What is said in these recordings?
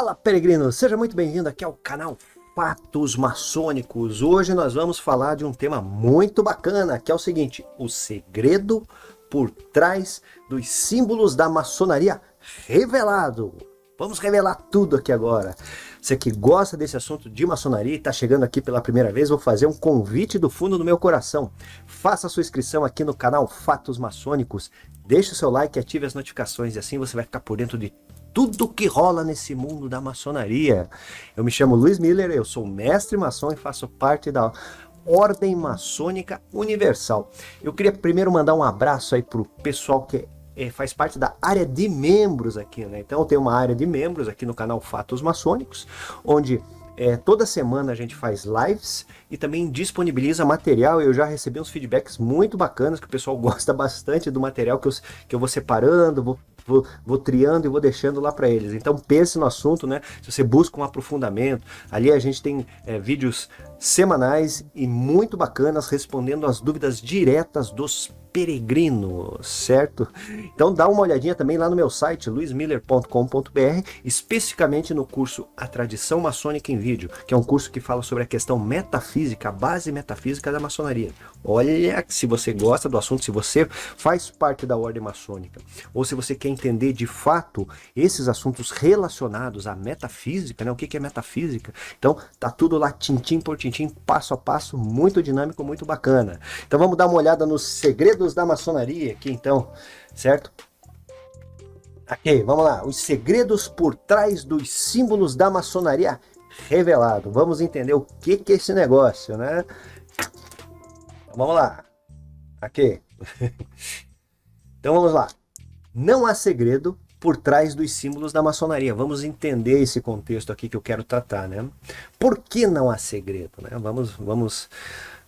Fala peregrino, seja muito bem-vindo aqui ao canal Fatos Maçônicos. Hoje nós vamos falar de um tema muito bacana, que é o seguinte: o segredo por trás dos símbolos da maçonaria revelado. Vamos revelar tudo aqui agora. Você que gosta desse assunto de maçonaria e está chegando aqui pela primeira vez, vou fazer um convite do fundo do meu coração. Faça sua inscrição aqui no canal Fatos Maçônicos, deixe o seu like e ative as notificações, e assim você vai ficar por dentro de tudo que rola nesse mundo da maçonaria. Eu me chamo Luiz Miller, eu sou mestre maçom e faço parte da Ordem Maçônica Universal. Eu queria primeiro mandar um abraço aí pro pessoal que é, faz parte da área de membros aqui, né? Então tem uma área de membros aqui no canal Fatos Maçônicos, onde é, toda semana a gente faz lives e também disponibiliza material. Eu já recebi uns feedbacks muito bacanas que o pessoal gosta bastante do material que eu, que eu vou separando, vou vou, vou triando e vou deixando lá para eles. Então pense no assunto, né? Se você busca um aprofundamento, ali a gente tem é, vídeos semanais e muito bacanas respondendo as dúvidas diretas dos peregrino, certo? Então dá uma olhadinha também lá no meu site luismiller.com.br, especificamente no curso A Tradição Maçônica em Vídeo, que é um curso que fala sobre a questão metafísica, a base metafísica da maçonaria. Olha, se você gosta do assunto, se você faz parte da ordem maçônica, ou se você quer entender de fato esses assuntos relacionados à metafísica, né? O que, que é metafísica? Então tá tudo lá tintim por tintim, passo a passo, muito dinâmico, muito bacana. Então vamos dar uma olhada no segredo segredos da maçonaria aqui então, certo? Ok, vamos lá. Os segredos por trás dos símbolos da maçonaria revelado. Vamos entender o que, que é esse negócio, né? Então, vamos lá. Aqui. então vamos lá. Não há segredo por trás dos símbolos da maçonaria. Vamos entender esse contexto aqui que eu quero tratar, né? Por que não há segredo, né? Vamos, vamos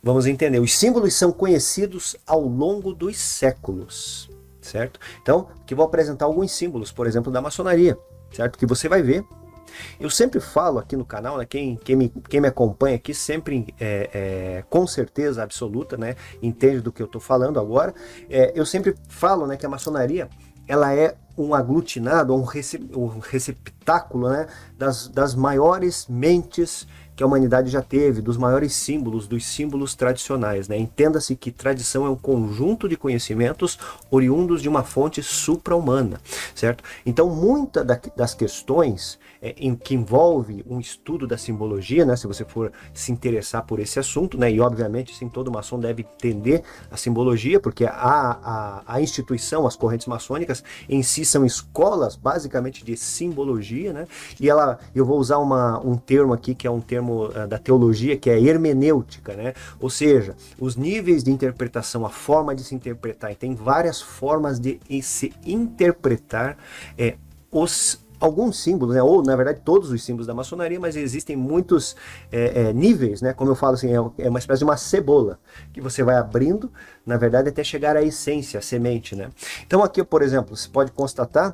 vamos entender. Os símbolos são conhecidos ao longo dos séculos, certo? Então, que vou apresentar alguns símbolos, por exemplo, da maçonaria, certo? Que você vai ver. Eu sempre falo aqui no canal, né, quem, quem, me, quem me acompanha aqui sempre, é, é, com certeza absoluta, né, entende do que eu estou falando agora, é, eu sempre falo né, que a maçonaria ela é um aglutinado, um, recep, um receptáculo né, das, das maiores mentes que a humanidade já teve, dos maiores símbolos, dos símbolos tradicionais. Né? Entenda-se que tradição é um conjunto de conhecimentos oriundos de uma fonte supra-humana, certo? Então, muitas das questões é, em, que envolve um estudo da simbologia, né? Se você for se interessar por esse assunto, né? E obviamente, sim, todo maçom deve entender a simbologia, porque a, a, a instituição, as correntes maçônicas, em si são escolas basicamente de simbologia, né? E ela, eu vou usar uma, um termo aqui que é um termo uh, da teologia, que é hermenêutica, né? Ou seja, os níveis de interpretação, a forma de se interpretar, e tem várias formas de se interpretar é, os alguns símbolos, né, ou na verdade todos os símbolos da maçonaria, mas existem muitos é, é, níveis, né, como eu falo assim, é, é uma espécie de uma cebola que você vai abrindo, na verdade, até chegar à essência, à semente. Né? Então aqui, por exemplo, você pode constatar,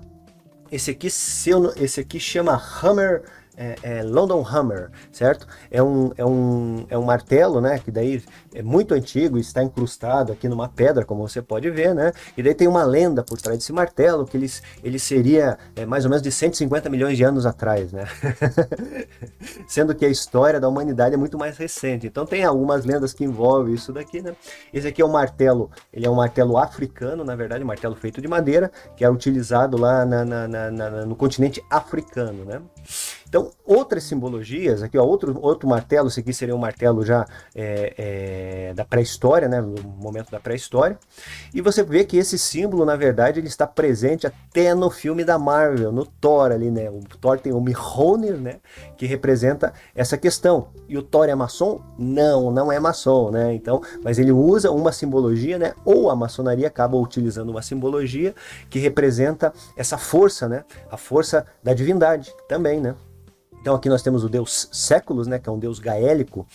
esse aqui, se eu, esse aqui chama Hammer é, é, London Hammer, certo? É um, é, um, é um martelo, né? Que daí é muito antigo, está incrustado aqui numa pedra, como você pode ver, né? E daí tem uma lenda por trás desse martelo, que ele, ele seria é, mais ou menos de 150 milhões de anos atrás, né? Sendo que a história da humanidade é muito mais recente. Então tem algumas lendas que envolvem isso daqui, né? Esse aqui é um martelo, ele é um martelo africano, na verdade, um martelo feito de madeira, que era é utilizado lá na, na, na, no continente africano, né? Então, outras simbologias, aqui ó, outro, outro martelo, esse aqui seria um martelo já é, é, da pré-história, né, no momento da pré-história, e você vê que esse símbolo, na verdade, ele está presente até no filme da Marvel, no Thor ali, né, o Thor tem o Mjolnir, né, que representa essa questão, e o Thor é maçom? Não, não é maçom, né, então, mas ele usa uma simbologia, né, ou a maçonaria acaba utilizando uma simbologia que representa essa força, né, a força da divindade também, né. Então aqui nós temos o deus séculos, né, que é um deus gaélico,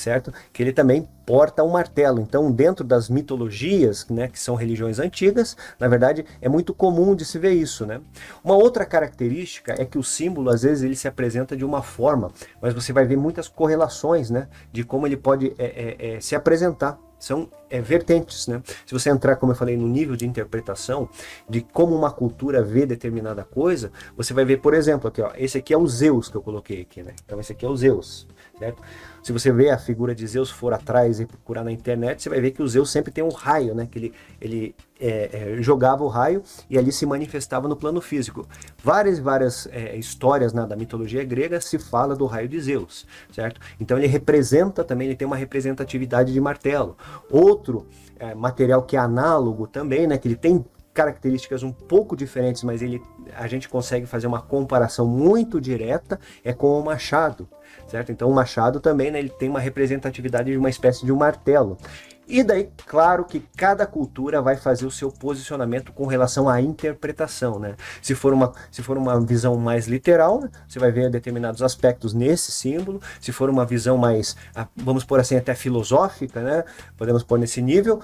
certo? Que ele também porta um martelo. Então, dentro das mitologias, né, que são religiões antigas, na verdade, é muito comum de se ver isso, né? Uma outra característica é que o símbolo, às vezes, ele se apresenta de uma forma, mas você vai ver muitas correlações, né, de como ele pode é, é, é, se apresentar são é, vertentes, né? Se você entrar, como eu falei, no nível de interpretação de como uma cultura vê determinada coisa, você vai ver, por exemplo, aqui, ó, esse aqui é o Zeus que eu coloquei aqui, né? Então esse aqui é o Zeus certo? Se você vê a figura de Zeus for atrás e procurar na internet, você vai ver que o Zeus sempre tem um raio, né? Que ele, ele é, é, jogava o raio e ali se manifestava no plano físico. Várias várias é, histórias né, da mitologia grega se fala do raio de Zeus, certo? Então ele representa também, ele tem uma representatividade de martelo. Outro é, material que é análogo também, né? Que ele tem características um pouco diferentes, mas ele, a gente consegue fazer uma comparação muito direta, é com o machado, certo? Então o machado também né, ele tem uma representatividade de uma espécie de um martelo. E daí, claro que cada cultura vai fazer o seu posicionamento com relação à interpretação, né? Se for uma, se for uma visão mais literal, você vai ver determinados aspectos nesse símbolo. Se for uma visão mais, vamos por assim, até filosófica, né? Podemos pôr nesse nível,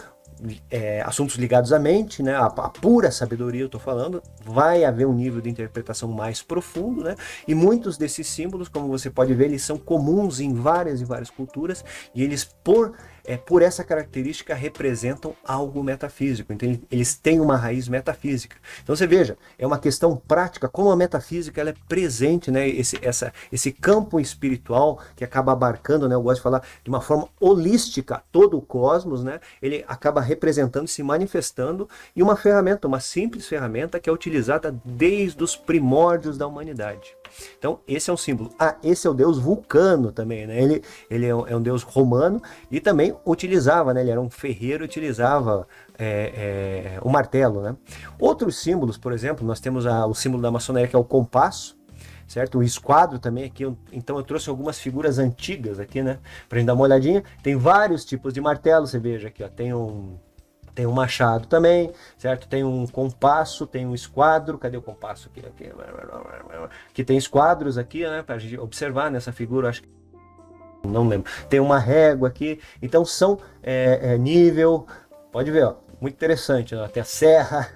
é, assuntos ligados à mente, né, a, a pura sabedoria, eu estou falando, vai haver um nível de interpretação mais profundo, né, e muitos desses símbolos, como você pode ver, eles são comuns em várias e várias culturas, e eles, por é, por essa característica, representam algo metafísico. Então, eles têm uma raiz metafísica. Então, você veja, é uma questão prática, como a metafísica ela é presente, né? esse, essa, esse campo espiritual que acaba abarcando, né? eu gosto de falar de uma forma holística, todo o cosmos, né? ele acaba representando, se manifestando, e uma ferramenta, uma simples ferramenta que é utilizada desde os primórdios da humanidade. Então, esse é um símbolo. Ah, esse é o deus Vulcano também, né? Ele, ele é, um, é um deus romano e também utilizava, né? Ele era um ferreiro, utilizava é, é, o martelo, né? Outros símbolos, por exemplo, nós temos a, o símbolo da maçonaria que é o compasso, certo? O esquadro também aqui, então eu trouxe algumas figuras antigas aqui, né? Pra gente dar uma olhadinha. Tem vários tipos de martelo, você veja aqui, ó. Tem um tem um machado também, certo? Tem um compasso, tem um esquadro. Cadê o compasso aqui? aqui. Que tem esquadros aqui, né? Para gente observar nessa figura, acho que não lembro. Tem uma régua aqui. Então são é, é, nível. Pode ver, ó, muito interessante. Ó, a serra,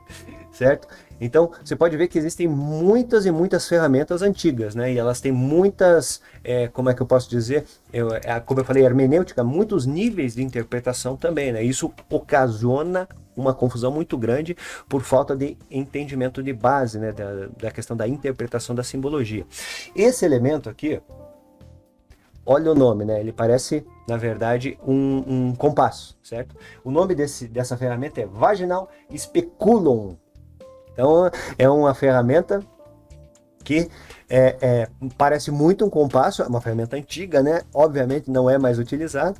certo? Então, você pode ver que existem muitas e muitas ferramentas antigas, né? E elas têm muitas, é, como é que eu posso dizer, eu, é, como eu falei, hermenêutica, muitos níveis de interpretação também, né? Isso ocasiona uma confusão muito grande por falta de entendimento de base, né? Da, da questão da interpretação da simbologia. Esse elemento aqui, olha o nome, né? Ele parece, na verdade, um, um compasso, certo? O nome desse, dessa ferramenta é Vaginal Speculum então é uma ferramenta que é, é, parece muito um compasso, é uma ferramenta antiga, né? Obviamente não é mais utilizada,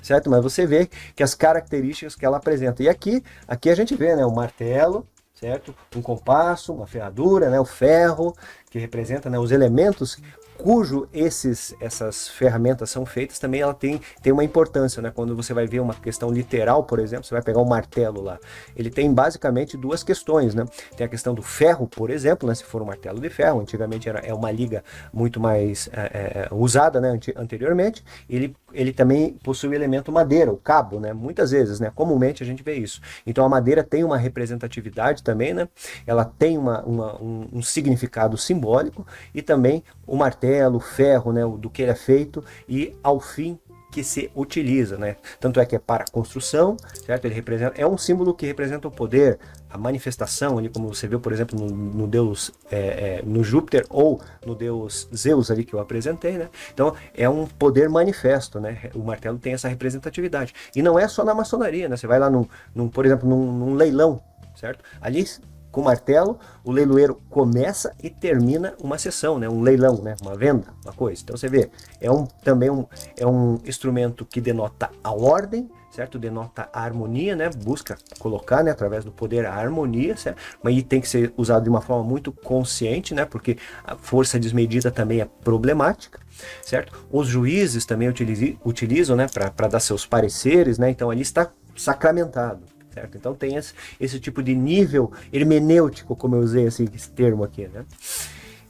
certo? Mas você vê que as características que ela apresenta. E aqui, aqui a gente vê, né? o martelo, certo? Um compasso, uma ferradura, né? O ferro que representa né, os elementos cujo esses, essas ferramentas são feitas, também ela tem, tem uma importância, né? Quando você vai ver uma questão literal, por exemplo, você vai pegar um martelo lá. Ele tem basicamente duas questões, né? Tem a questão do ferro, por exemplo, né? Se for um martelo de ferro, antigamente era é uma liga muito mais é, é, é usada, né? Anteriormente, ele ele também possui o elemento madeira, o cabo, né? Muitas vezes, né? Comumente a gente vê isso. Então a madeira tem uma representatividade também, né? Ela tem uma, uma um, um, significado simbólico e também o martelo, o ferro, né? O, do que ele é feito e ao fim que se utiliza, né? Tanto é que é para construção, certo? Ele representa, é um símbolo que representa o poder, a manifestação, ali como você viu, por exemplo, no, no deus, é, é, no Júpiter ou no deus Zeus ali que eu apresentei, né? Então é um poder manifesto, né? O martelo tem essa representatividade e não é só na maçonaria, né? Você vai lá no, num por exemplo, num, num leilão, certo? Ali com martelo, o leiloeiro começa e termina uma sessão, né? um leilão, né? uma venda, uma coisa. Então você vê, é um, também um, é um instrumento que denota a ordem, certo? Denota a harmonia, né? Busca colocar, né? Através do poder a harmonia, certo? Mas tem que ser usado de uma forma muito consciente, né? Porque a força desmedida também é problemática, certo? Os juízes também utilizam, utilizam né? Para dar seus pareceres, né? Então ali está sacramentado, certo? Então tem esse, esse tipo de nível hermenêutico, como eu usei esse, esse termo aqui, né?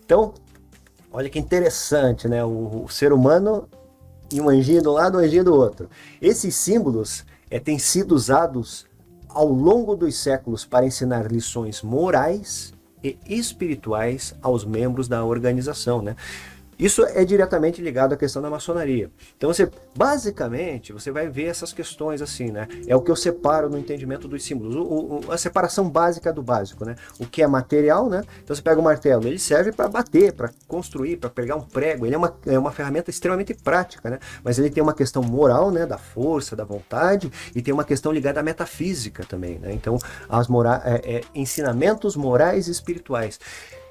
Então, olha que interessante, né? O, o ser humano e um anjinho de um lado, um anjinho do outro. Esses símbolos é, têm sido usados ao longo dos séculos para ensinar lições morais e espirituais aos membros da organização, né? Isso é diretamente ligado à questão da maçonaria. Então você basicamente você vai ver essas questões assim, né? É o que eu separo no entendimento dos símbolos, o, o, a separação básica do básico, né? O que é material, né? Então você pega o martelo, ele serve para bater, para construir, para pegar um prego. Ele é uma, é uma ferramenta extremamente prática, né? Mas ele tem uma questão moral, né? Da força, da vontade e tem uma questão ligada à metafísica também, né? Então as mora é, é, ensinamentos morais e espirituais.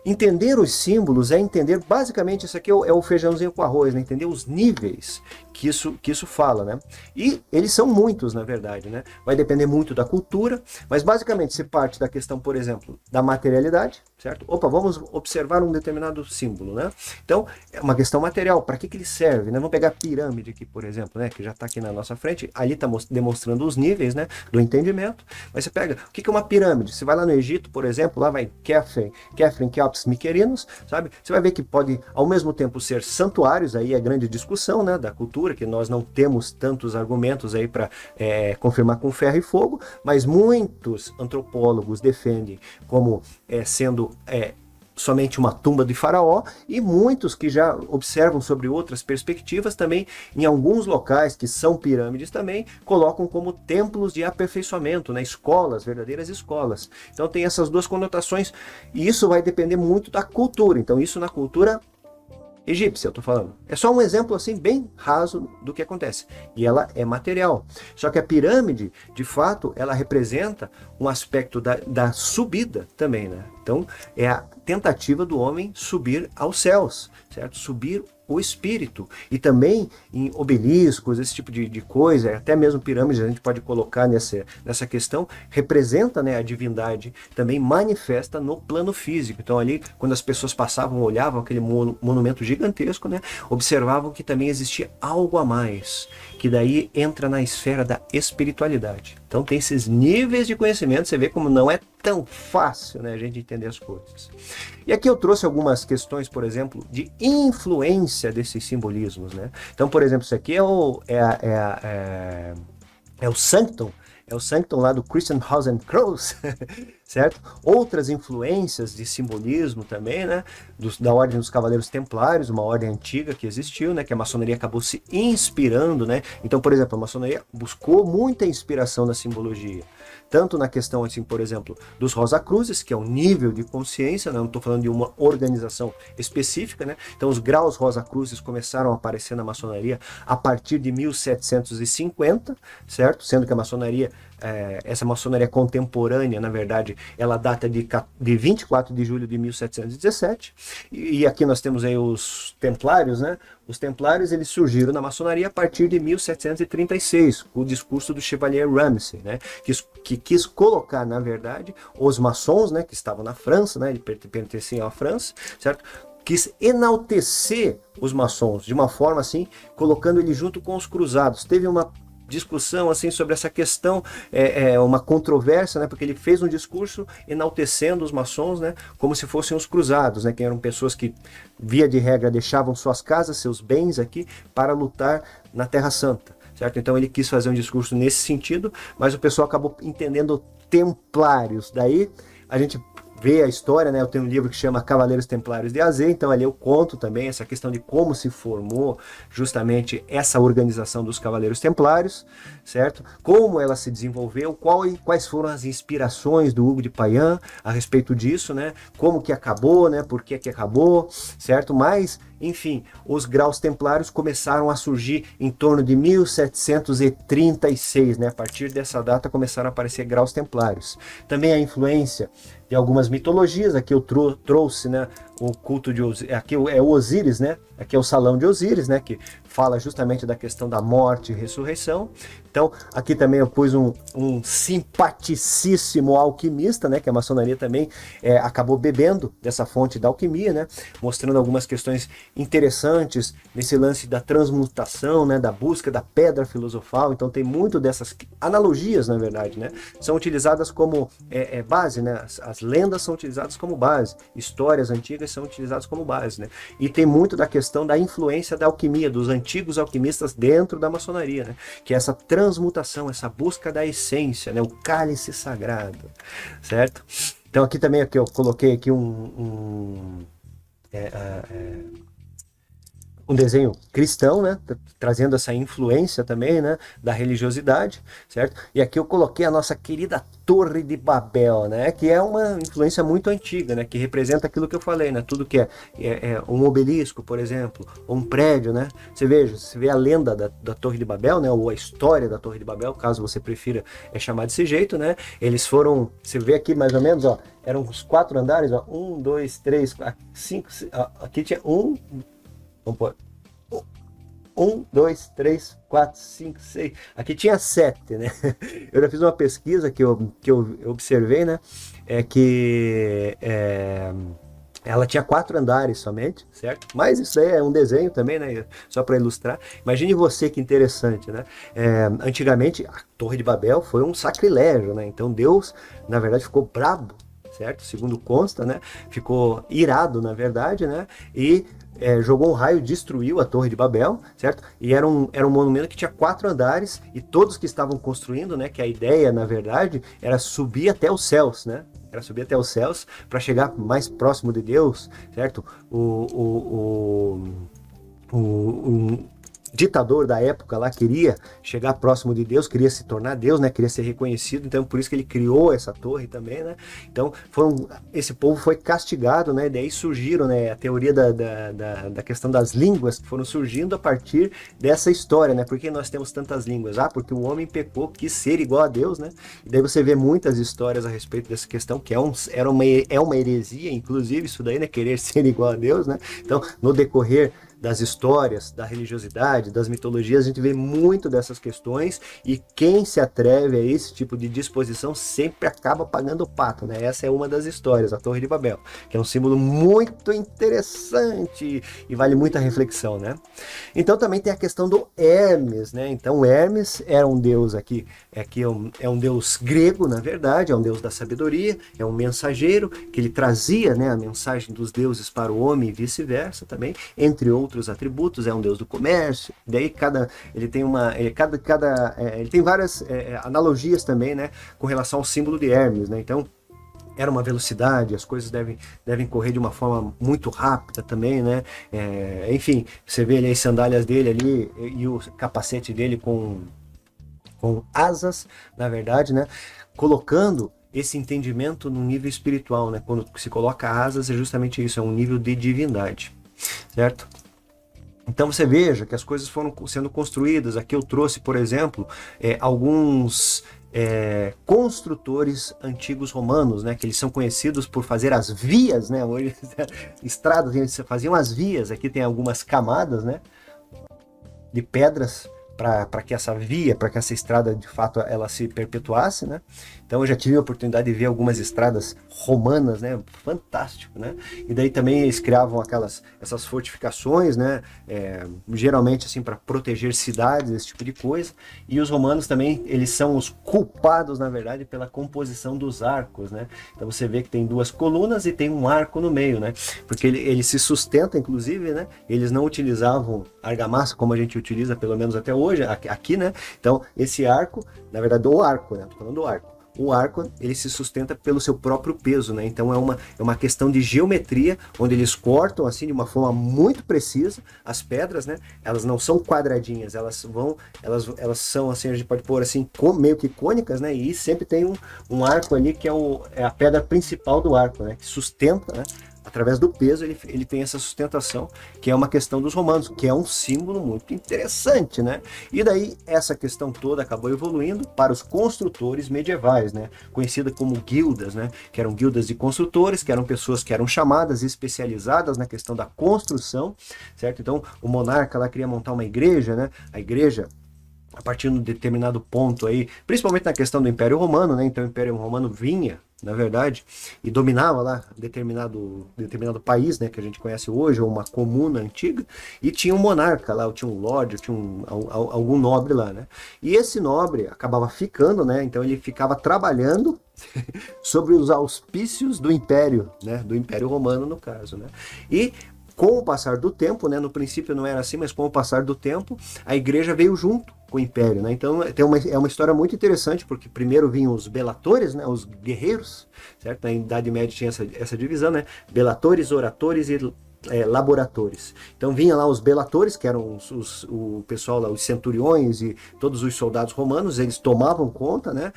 Entender os símbolos é entender, basicamente, isso aqui é o, é o feijãozinho com arroz, né? entender os níveis que isso, que isso fala. Né? E eles são muitos, na verdade. Né? Vai depender muito da cultura, mas basicamente se parte da questão, por exemplo, da materialidade, certo? Opa, vamos observar um determinado símbolo. Né? Então, é uma questão material, para que, que ele serve? Né? Vamos pegar a pirâmide aqui, por exemplo, né? que já está aqui na nossa frente, ali está demonstrando os níveis né? do entendimento, mas você pega, o que, que é uma pirâmide? Você vai lá no Egito, por exemplo, lá vai Kefren, Kefren, que é Alpes Miquerinos, sabe? Você vai ver que pode, ao mesmo tempo, ser santuários, aí é grande discussão, né, da cultura, que nós não temos tantos argumentos aí para é, confirmar com ferro e fogo, mas muitos antropólogos defendem como é, sendo é, somente uma tumba de faraó e muitos que já observam sobre outras perspectivas também em alguns locais que são pirâmides também colocam como templos de aperfeiçoamento, né? escolas, verdadeiras escolas. Então tem essas duas conotações e isso vai depender muito da cultura. Então isso na cultura egípcia, eu estou falando. É só um exemplo assim bem raso do que acontece. E ela é material. Só que a pirâmide, de fato, ela representa um aspecto da, da subida também, né? Então, é a tentativa do homem subir aos céus, certo? Subir o espírito. E também em obeliscos, esse tipo de, de coisa, até mesmo pirâmides, a gente pode colocar nessa, nessa questão, representa né, a divindade, também manifesta no plano físico. Então, ali, quando as pessoas passavam, olhavam aquele monumento gigantesco, né, observavam que também existia algo a mais, que daí entra na esfera da espiritualidade. Então tem esses níveis de conhecimento, você vê como não é tão fácil né, a gente entender as coisas. E aqui eu trouxe algumas questões, por exemplo, de influência desses simbolismos. Né? Então, por exemplo, isso aqui é o, é, é, é, é o Sanctum, é o Sanctum lá do Christian and Crows. certo? Outras influências de simbolismo também, né? da Ordem dos Cavaleiros Templários, uma ordem antiga que existiu, né? Que a maçonaria acabou se inspirando, né? Então, por exemplo, a maçonaria buscou muita inspiração na simbologia tanto na questão, assim, por exemplo, dos Rosa Cruzes que é o nível de consciência, né? não estou falando de uma organização específica, né? Então, os graus Rosa Cruzes começaram a aparecer na maçonaria a partir de 1750, certo? Sendo que a maçonaria é, essa maçonaria contemporânea, na verdade, ela data de, de 24 de julho de 1717. E, e aqui nós temos aí os templários, né? Os templários eles surgiram na maçonaria a partir de 1736, com o discurso do Chevalier Ramsay, né, que, que, quis colocar, na verdade, os maçons, né, que estavam na França, né, ele pertenciam à França, certo? quis enaltecer os maçons de uma forma assim, colocando ele junto com os cruzados. Teve uma discussão assim sobre essa questão, é, é, uma controvérsia, né? Porque ele fez um discurso enaltecendo os maçons, né? Como se fossem os cruzados, né? Que eram pessoas que, via de regra, deixavam suas casas, seus bens aqui para lutar na Terra Santa. Certo? Então ele quis fazer um discurso nesse sentido, mas o pessoal acabou entendendo templários. Daí a gente vê a história, né? Eu tenho um livro que chama Cavaleiros Templários de Azê, então ali eu conto também essa questão de como se formou justamente essa organização dos Cavaleiros Templários, certo? Como ela se desenvolveu, qual e quais foram as inspirações do Hugo de Payan a respeito disso, né? Como que acabou, né? Por que que acabou, certo? Mas enfim, os graus templários começaram a surgir em torno de 1736, né? A partir dessa data começaram a aparecer graus templários. Também a influência de algumas mitologias, aqui eu trou trouxe né, o culto de Osíris, aqui é o é Osíris, né? Aqui é o salão de Osíris, né? Que fala justamente da questão da morte e ressurreição. Então, aqui também eu pus um, um simpaticíssimo alquimista, né? Que a maçonaria também é, acabou bebendo dessa fonte da alquimia, né? Mostrando algumas questões interessantes nesse lance da transmutação, né? Da busca da pedra filosofal. Então, tem muito dessas analogias, na verdade, né? São utilizadas como é, é base, né? As, as lendas são utilizadas como base. Histórias antigas eles são utilizados como base, né? E tem muito da questão da influência da alquimia, dos antigos alquimistas dentro da maçonaria, né? Que é essa transmutação, essa busca da essência, né? O cálice sagrado, certo? Então aqui também aqui eu coloquei aqui um, um é, é, um desenho cristão, né? Trazendo essa influência também, né? Da religiosidade, certo? E aqui eu coloquei a nossa querida Torre de Babel, né? Que é uma influência muito antiga, né? Que representa aquilo que eu falei, né? Tudo que é, é, é um obelisco, por exemplo, ou um prédio, né? Você veja, você vê a lenda da, da, Torre de Babel, né? Ou a história da Torre de Babel, caso você prefira é chamar desse jeito, né? Eles foram, você vê aqui mais ou menos, ó, eram os quatro andares, ó, um, dois, três, cinco, ó, aqui tinha um, Vamos pôr. Um, dois, três, quatro, cinco, seis. Aqui tinha sete, né? Eu já fiz uma pesquisa que eu, que eu observei, né? É que é, ela tinha quatro andares somente, certo? Mas isso aí é um desenho também, né? Só para ilustrar. Imagine você que interessante, né? É, antigamente a Torre de Babel foi um sacrilégio, né? Então Deus, na verdade, ficou brabo certo? Segundo consta, né? Ficou irado, na verdade, né? E é, jogou o raio, destruiu a Torre de Babel, certo? E era um, era um monumento que tinha quatro andares e todos que estavam construindo, né? Que a ideia, na verdade, era subir até os céus, né? Era subir até os céus para chegar mais próximo de Deus, certo? O, o, o, o, o ditador da época lá queria chegar próximo de Deus, queria se tornar Deus, né? Queria ser reconhecido, então por isso que ele criou essa torre também, né? Então foram, esse povo foi castigado, né? E daí surgiram, né? A teoria da, da, da, da, questão das línguas que foram surgindo a partir dessa história, né? Por que nós temos tantas línguas? Ah, porque o homem pecou, quis ser igual a Deus, né? E daí você vê muitas histórias a respeito dessa questão que é, um, era uma, é uma heresia, inclusive isso daí, né? Querer ser igual a Deus, né? Então no decorrer das histórias, da religiosidade, das mitologias, a gente vê muito dessas questões e quem se atreve a esse tipo de disposição sempre acaba pagando o pato, né? Essa é uma das histórias, a Torre de Babel, que é um símbolo muito interessante e vale muita reflexão, né? Então também tem a questão do Hermes, né? Então Hermes era um deus aqui, é, é um, é um deus grego, na verdade, é um deus da sabedoria, é um mensageiro que ele trazia, né, a mensagem dos deuses para o homem e vice-versa também, entre outros outros atributos, é um deus do comércio. Daí cada ele tem uma ele cada cada é, ele tem várias é, é, analogias também, né, com relação ao símbolo de Hermes, né? Então era uma velocidade, as coisas devem, devem correr de uma forma muito rápida também, né? É, enfim, você vê ali as sandálias dele ali e, e o capacete dele com, com asas, na verdade, né? Colocando esse entendimento no nível espiritual, né? Quando se coloca asas, é justamente isso, é um nível de divindade, certo? Então você veja que as coisas foram sendo construídas. Aqui eu trouxe, por exemplo, é, alguns é, construtores antigos romanos, né, que eles são conhecidos por fazer as vias, né, hoje estradas, eles faziam as vias, aqui tem algumas camadas, né, de pedras para que essa via, para que essa estrada de fato ela se perpetuasse, né, então eu já tive a oportunidade de ver algumas estradas romanas, né? Fantástico, né? E daí também eles criavam aquelas essas fortificações, né? É, geralmente assim para proteger cidades, esse tipo de coisa. E os romanos também eles são os culpados, na verdade, pela composição dos arcos, né? Então você vê que tem duas colunas e tem um arco no meio, né? Porque ele, ele se sustenta, inclusive, né? Eles não utilizavam argamassa como a gente utiliza, pelo menos até hoje, aqui, né? Então esse arco, na verdade, o arco, né? Tô falando do arco o arco ele se sustenta pelo seu próprio peso, né? Então é uma, é uma questão de geometria, onde eles cortam assim de uma forma muito precisa as pedras, né? Elas não são quadradinhas, elas vão, elas, elas são assim, a gente pode pôr assim, meio que cônicas, né? E sempre tem um, um arco ali que é, o, é a pedra principal do arco, né? Que sustenta né? através do peso, ele, ele tem essa sustentação, que é uma questão dos romanos, que é um símbolo muito interessante, né? E daí, essa questão toda acabou evoluindo para os construtores medievais, né? Conhecida como guildas, né? Que eram guildas de construtores, que eram pessoas que eram chamadas especializadas na questão da construção, certo? Então, o monarca lá queria montar uma igreja, né? A igreja a partir de um determinado ponto aí, principalmente na questão do Império Romano, né? Então o Império Romano vinha, na verdade, e dominava lá determinado, determinado país, né? Que a gente conhece hoje, ou uma comuna antiga, e tinha um monarca lá, ou tinha um lorde, ou tinha um, algum nobre lá, né? E esse nobre acabava ficando, né? Então ele ficava trabalhando sobre os auspícios do Império, né? Do Império Romano, no caso, né? E com o passar do tempo, né, no princípio não era assim, mas com o passar do tempo, a igreja veio junto com o império, né? Então tem uma, é uma história muito interessante, porque primeiro vinham os belatores, né, os guerreiros, certo? Na Idade Média tinha essa, essa divisão, né? Belatores, oratores e é, laboratores. Então vinham lá os belatores, que eram os, os, o pessoal lá, os centuriões e todos os soldados romanos, eles tomavam conta, né?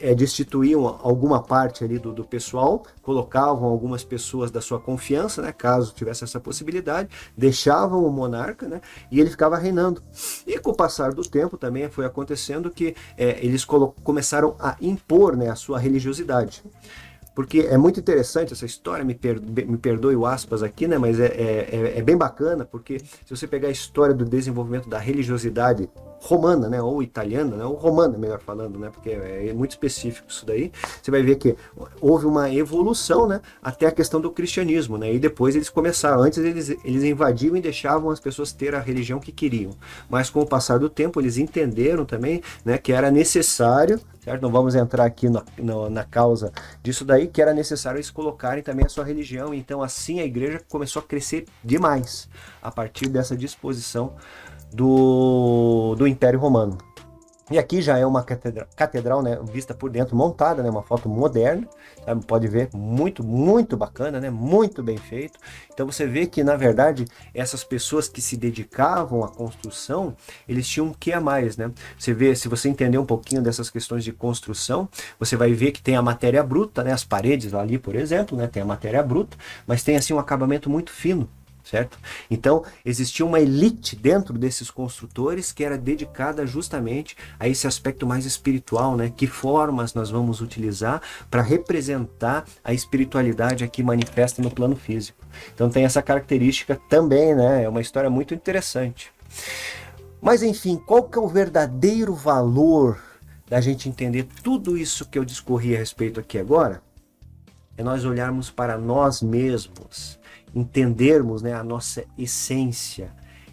é, destituíam alguma parte ali do, do pessoal, colocavam algumas pessoas da sua confiança, né, caso tivesse essa possibilidade, deixavam o monarca, né, e ele ficava reinando. E com o passar do tempo também foi acontecendo que é, eles começaram a impor né, a sua religiosidade porque é muito interessante essa história, me, perdoe, me perdoe o aspas aqui, né? mas é, é, é, é, bem bacana, porque se você pegar a história do desenvolvimento da religiosidade romana, né? ou italiana, né? ou romana, melhor falando, né? porque é, é muito específico isso daí, você vai ver que houve uma evolução né? até a questão do cristianismo, né? e depois eles começaram, antes eles, eles invadiam e deixavam as pessoas ter a religião que queriam, mas com o passar do tempo eles entenderam também né? que era necessário certo? Não vamos entrar aqui no, no, na causa disso daí, que era necessário eles colocarem também a sua religião. Então, assim, a igreja começou a crescer demais a partir dessa disposição do, do Império Romano. E aqui já é uma catedral, catedral né, vista por dentro, montada, né, uma foto moderna, sabe? Tá? pode ver, muito, muito bacana, né, muito bem feito. Então você vê que, na verdade, essas pessoas que se dedicavam à construção, eles tinham um que a mais. Né? Você vê, se você entender um pouquinho dessas questões de construção, você vai ver que tem a matéria bruta, né, as paredes ali, por exemplo, né, tem a matéria bruta, mas tem assim um acabamento muito fino certo? Então, existia uma elite dentro desses construtores que era dedicada justamente a esse aspecto mais espiritual, né? Que formas nós vamos utilizar para representar a espiritualidade aqui manifesta no plano físico. Então, tem essa característica também, né? É uma história muito interessante. Mas enfim, qual que é o verdadeiro valor da gente entender tudo isso que eu discorri a respeito aqui agora? É nós olharmos para nós mesmos entendermos né, a nossa essência,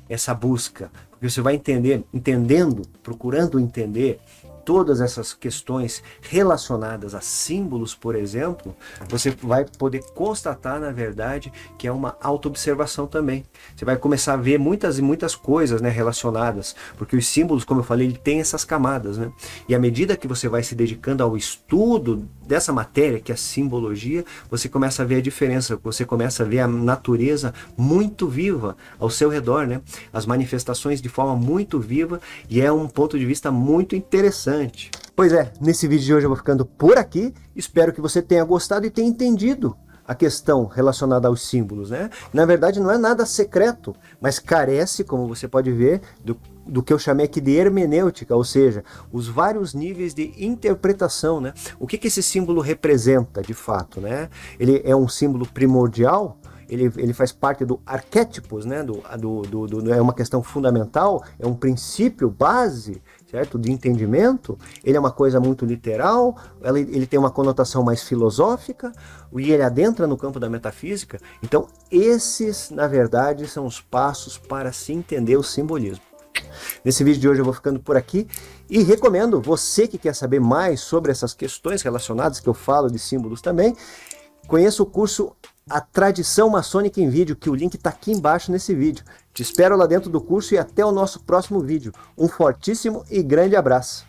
essa busca. Porque você vai entender, entendendo, procurando entender todas essas questões relacionadas a símbolos, por exemplo, você vai poder constatar, na verdade, que é uma autoobservação também. Você vai começar a ver muitas e muitas coisas né, relacionadas, porque os símbolos, como eu falei, ele tem essas camadas. Né? E à medida que você vai se dedicando ao estudo dessa matéria, que é a simbologia, você começa a ver a diferença, você começa a ver a natureza muito viva ao seu redor, né? as manifestações de forma muito viva, e é um ponto de vista muito interessante importante. Pois é, nesse vídeo de hoje eu vou ficando por aqui. Espero que você tenha gostado e tenha entendido a questão relacionada aos símbolos, né? Na verdade, não é nada secreto, mas carece, como você pode ver, do, do que eu chamei aqui de hermenêutica, ou seja, os vários níveis de interpretação, né? O que, que esse símbolo representa, de fato, né? Ele é um símbolo primordial, ele, ele faz parte do arquétipos, né? Do, do, do, do, é uma questão fundamental, é um princípio base, certo? De entendimento. Ele é uma coisa muito literal, ele tem uma conotação mais filosófica, e ele adentra no campo da metafísica. Então, esses, na verdade, são os passos para se entender o simbolismo. Nesse vídeo de hoje eu vou ficando por aqui e recomendo você que quer saber mais sobre essas questões relacionadas que eu falo de símbolos também, conheça o curso a tradição maçônica em vídeo, que o link está aqui embaixo nesse vídeo. Te espero lá dentro do curso e até o nosso próximo vídeo. Um fortíssimo e grande abraço.